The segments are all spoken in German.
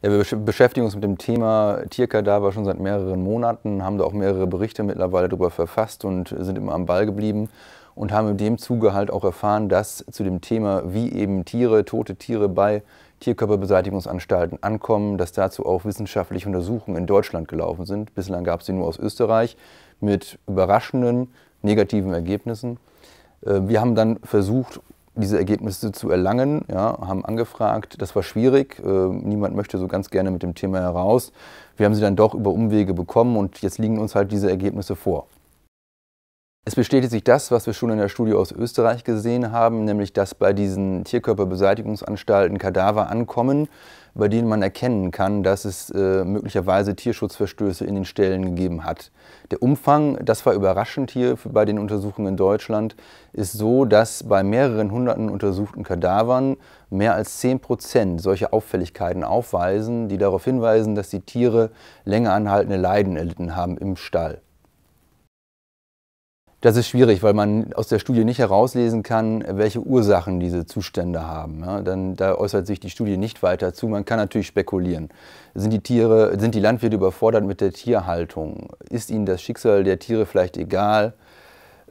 Ja, wir beschäftigen uns mit dem Thema Tierkadaver schon seit mehreren Monaten, haben da auch mehrere Berichte mittlerweile darüber verfasst und sind immer am Ball geblieben und haben in dem Zuge halt auch erfahren, dass zu dem Thema, wie eben Tiere, tote Tiere bei Tierkörperbeseitigungsanstalten ankommen, dass dazu auch wissenschaftliche Untersuchungen in Deutschland gelaufen sind. Bislang gab es sie nur aus Österreich mit überraschenden negativen Ergebnissen. Äh, wir haben dann versucht, diese Ergebnisse zu erlangen, ja, haben angefragt. Das war schwierig. Äh, niemand möchte so ganz gerne mit dem Thema heraus. Wir haben sie dann doch über Umwege bekommen und jetzt liegen uns halt diese Ergebnisse vor. Es bestätigt sich das, was wir schon in der Studie aus Österreich gesehen haben, nämlich dass bei diesen Tierkörperbeseitigungsanstalten Kadaver ankommen, bei denen man erkennen kann, dass es äh, möglicherweise Tierschutzverstöße in den Stellen gegeben hat. Der Umfang, das war überraschend hier bei den Untersuchungen in Deutschland, ist so, dass bei mehreren hunderten untersuchten Kadavern mehr als 10 Prozent solche Auffälligkeiten aufweisen, die darauf hinweisen, dass die Tiere länger anhaltende Leiden erlitten haben im Stall. Das ist schwierig, weil man aus der Studie nicht herauslesen kann, welche Ursachen diese Zustände haben. Ja, dann, da äußert sich die Studie nicht weiter zu. Man kann natürlich spekulieren. Sind die, Tiere, sind die Landwirte überfordert mit der Tierhaltung? Ist ihnen das Schicksal der Tiere vielleicht egal?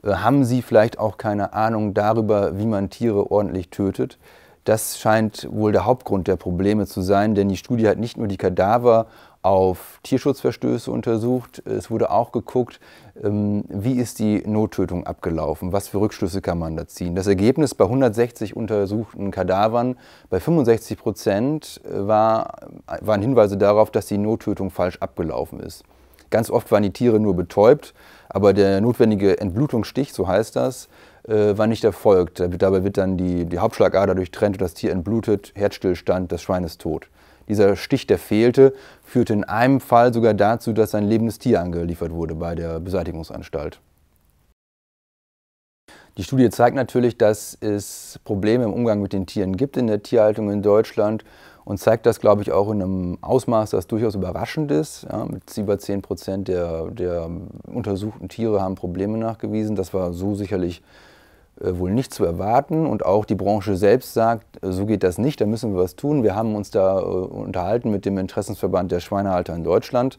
Äh, haben sie vielleicht auch keine Ahnung darüber, wie man Tiere ordentlich tötet? Das scheint wohl der Hauptgrund der Probleme zu sein, denn die Studie hat nicht nur die Kadaver auf Tierschutzverstöße untersucht. Es wurde auch geguckt, ähm, wie ist die Nottötung abgelaufen, was für Rückschlüsse kann man da ziehen. Das Ergebnis bei 160 untersuchten Kadavern bei 65 Prozent äh, war, waren Hinweise darauf, dass die Nottötung falsch abgelaufen ist. Ganz oft waren die Tiere nur betäubt, aber der notwendige Entblutungsstich, so heißt das, äh, war nicht erfolgt. Dabei wird dann die, die Hauptschlagader durchtrennt und das Tier entblutet, Herzstillstand, das Schwein ist tot. Dieser Stich, der fehlte, führte in einem Fall sogar dazu, dass ein lebendes Tier angeliefert wurde bei der Beseitigungsanstalt. Die Studie zeigt natürlich, dass es Probleme im Umgang mit den Tieren gibt in der Tierhaltung in Deutschland und zeigt das, glaube ich, auch in einem Ausmaß, das durchaus überraschend ist. Ja, mit über 10 Prozent der, der untersuchten Tiere haben Probleme nachgewiesen. Das war so sicherlich äh, wohl nicht zu erwarten. Und auch die Branche selbst sagt, äh, so geht das nicht, da müssen wir was tun. Wir haben uns da äh, unterhalten mit dem Interessensverband der Schweinehalter in Deutschland.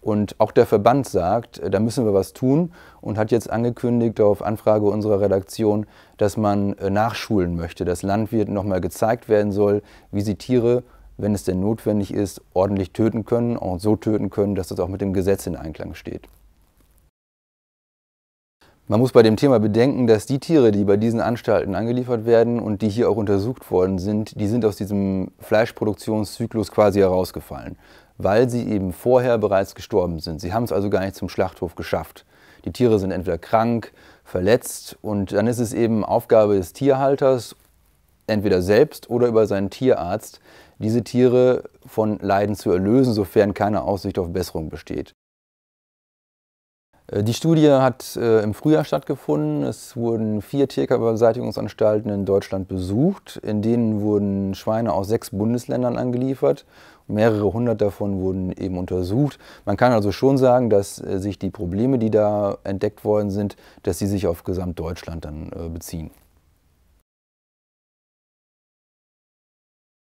Und auch der Verband sagt, da müssen wir was tun und hat jetzt angekündigt auf Anfrage unserer Redaktion, dass man nachschulen möchte, dass Landwirten nochmal gezeigt werden soll, wie sie Tiere, wenn es denn notwendig ist, ordentlich töten können und so töten können, dass das auch mit dem Gesetz in Einklang steht. Man muss bei dem Thema bedenken, dass die Tiere, die bei diesen Anstalten angeliefert werden und die hier auch untersucht worden sind, die sind aus diesem Fleischproduktionszyklus quasi herausgefallen, weil sie eben vorher bereits gestorben sind. Sie haben es also gar nicht zum Schlachthof geschafft. Die Tiere sind entweder krank, verletzt und dann ist es eben Aufgabe des Tierhalters, entweder selbst oder über seinen Tierarzt, diese Tiere von Leiden zu erlösen, sofern keine Aussicht auf Besserung besteht. Äh, die Studie hat äh, im Frühjahr stattgefunden. Es wurden vier Tierkörperseitigungsanstalten in Deutschland besucht. In denen wurden Schweine aus sechs Bundesländern angeliefert. Mehrere hundert davon wurden eben untersucht. Man kann also schon sagen, dass äh, sich die Probleme, die da entdeckt worden sind, dass sie sich auf Gesamtdeutschland dann beziehen.